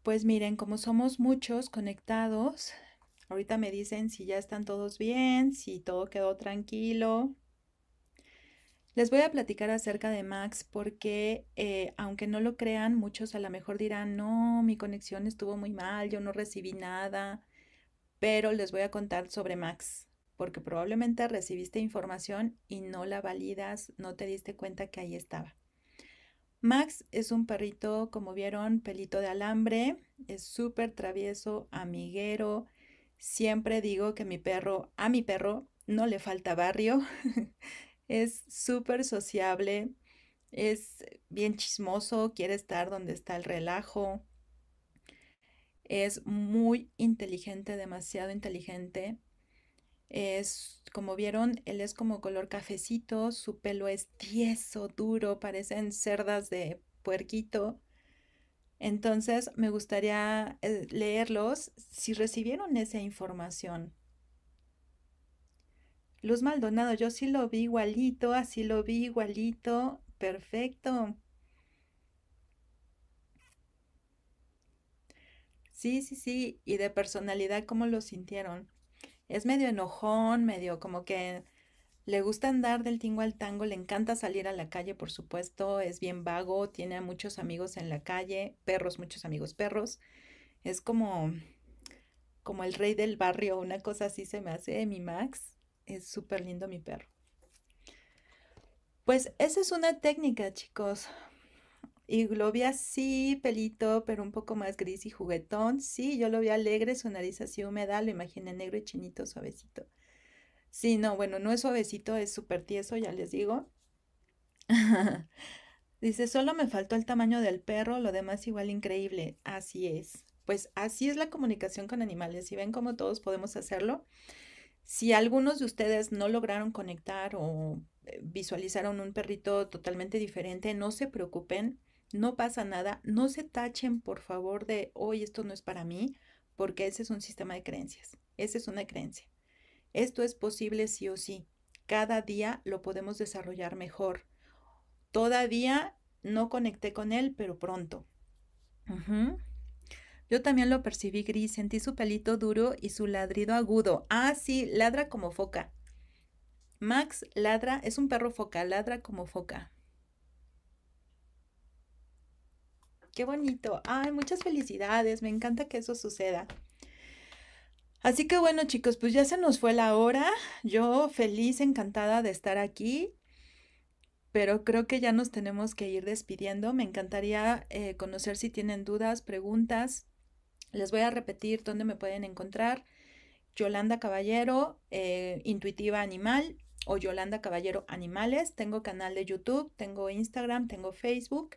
pues miren, como somos muchos conectados, ahorita me dicen si ya están todos bien, si todo quedó tranquilo. Les voy a platicar acerca de Max porque, eh, aunque no lo crean, muchos a lo mejor dirán, no, mi conexión estuvo muy mal, yo no recibí nada, pero les voy a contar sobre Max porque probablemente recibiste información y no la validas, no te diste cuenta que ahí estaba. Max es un perrito, como vieron, pelito de alambre, es súper travieso, amiguero. Siempre digo que mi perro, a mi perro, no le falta barrio. [laughs] es súper sociable, es bien chismoso, quiere estar donde está el relajo. Es muy inteligente, demasiado inteligente. Es, como vieron, él es como color cafecito, su pelo es tieso, duro, parecen cerdas de puerquito. Entonces, me gustaría eh, leerlos si recibieron esa información. Luz Maldonado, yo sí lo vi igualito, así lo vi igualito, perfecto. Sí, sí, sí, y de personalidad, ¿cómo lo sintieron? es medio enojón, medio como que le gusta andar del tingo al tango, le encanta salir a la calle, por supuesto, es bien vago, tiene a muchos amigos en la calle, perros, muchos amigos perros. Es como como el rey del barrio, una cosa así se me hace mi Max. Es súper lindo mi perro. Pues esa es una técnica, chicos. Y Globia, sí, pelito, pero un poco más gris y juguetón. Sí, yo lo vi alegre, su nariz así húmeda, lo imaginé negro y chinito, suavecito. Sí, no, bueno, no es suavecito, es súper tieso, ya les digo. [laughs] Dice, solo me faltó el tamaño del perro, lo demás igual increíble. Así es. Pues así es la comunicación con animales. Y ven cómo todos podemos hacerlo. Si algunos de ustedes no lograron conectar o eh, visualizaron un perrito totalmente diferente, no se preocupen no pasa nada, no se tachen por favor de hoy esto no es para mí, porque ese es un sistema de creencias, esa es una creencia. Esto es posible sí o sí, cada día lo podemos desarrollar mejor. Todavía no conecté con él, pero pronto. Yo también lo percibí gris, sentí su pelito duro y su ladrido agudo. Ah, sí, ladra como foca. Max ladra, es un perro foca, ladra como foca. Qué bonito. Ay, muchas felicidades. Me encanta que eso suceda. Así que bueno, chicos, pues ya se nos fue la hora. Yo feliz, encantada de estar aquí. Pero creo que ya nos tenemos que ir despidiendo. Me encantaría eh, conocer si tienen dudas, preguntas. Les voy a repetir dónde me pueden encontrar. Yolanda Caballero, eh, Intuitiva Animal o Yolanda Caballero Animales. Tengo canal de YouTube, tengo Instagram, tengo Facebook.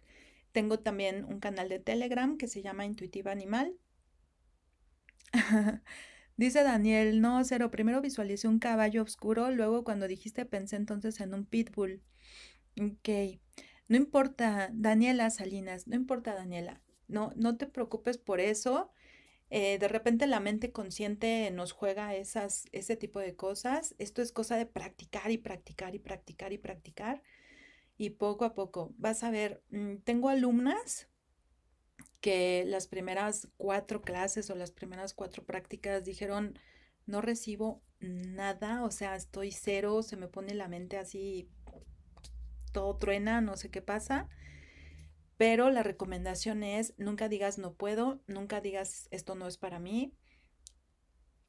Tengo también un canal de Telegram que se llama Intuitiva Animal. [laughs] Dice Daniel, no, cero, primero visualicé un caballo oscuro, luego cuando dijiste pensé entonces en un pitbull. Ok, no importa, Daniela Salinas, no importa, Daniela, no, no te preocupes por eso. Eh, de repente la mente consciente nos juega esas, ese tipo de cosas. Esto es cosa de practicar y practicar y practicar y practicar y poco a poco vas a ver, mm, tengo alumnas que las primeras cuatro clases o las primeras cuatro prácticas dijeron, no recibo nada, o sea, estoy cero, se me pone la mente así, todo truena, no sé qué pasa. Pero la recomendación es, nunca digas no puedo, nunca digas esto no es para mí,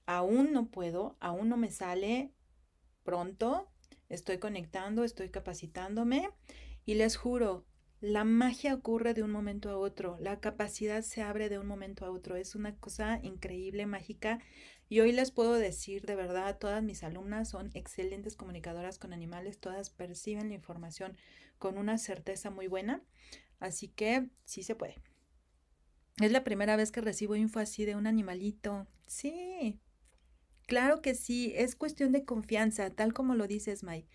aún no puedo, aún no me sale pronto, estoy conectando, estoy capacitándome y les juro, la magia ocurre de un momento a otro, la capacidad se abre de un momento a otro, es una cosa increíble, mágica. Y hoy les puedo decir de verdad, todas mis alumnas son excelentes comunicadoras con animales, todas perciben la información con una certeza muy buena, así que sí se puede. Es la primera vez que recibo info así de un animalito. Sí, Claro que sí, es cuestión de confianza, tal como lo dices, May.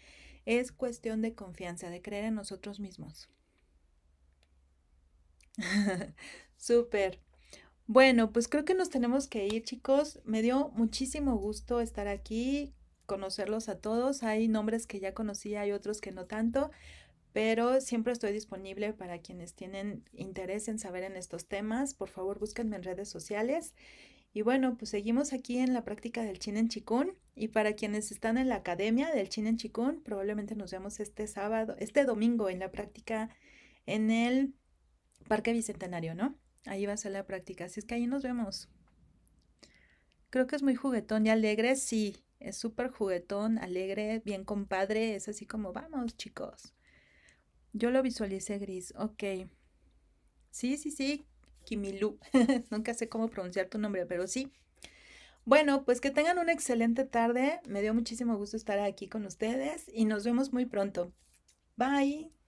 Es cuestión de confianza, de creer en nosotros mismos. [laughs] Súper. Bueno, pues creo que nos tenemos que ir, chicos. Me dio muchísimo gusto estar aquí, conocerlos a todos. Hay nombres que ya conocí, hay otros que no tanto, pero siempre estoy disponible para quienes tienen interés en saber en estos temas. Por favor, búsquenme en redes sociales y bueno, pues seguimos aquí en la práctica del chin en chikun. Y para quienes están en la academia del chin en chikun, probablemente nos vemos este sábado, este domingo en la práctica en el Parque Bicentenario, ¿no? Ahí va a ser la práctica. Así es que ahí nos vemos. Creo que es muy juguetón y alegre, sí. Es súper juguetón, alegre, bien compadre. Es así como, vamos chicos. Yo lo visualicé gris, ok. Sí, sí, sí, Kimilu. [laughs] Nunca sé cómo pronunciar tu nombre, pero sí. Bueno, pues que tengan una excelente tarde. Me dio muchísimo gusto estar aquí con ustedes y nos vemos muy pronto. Bye.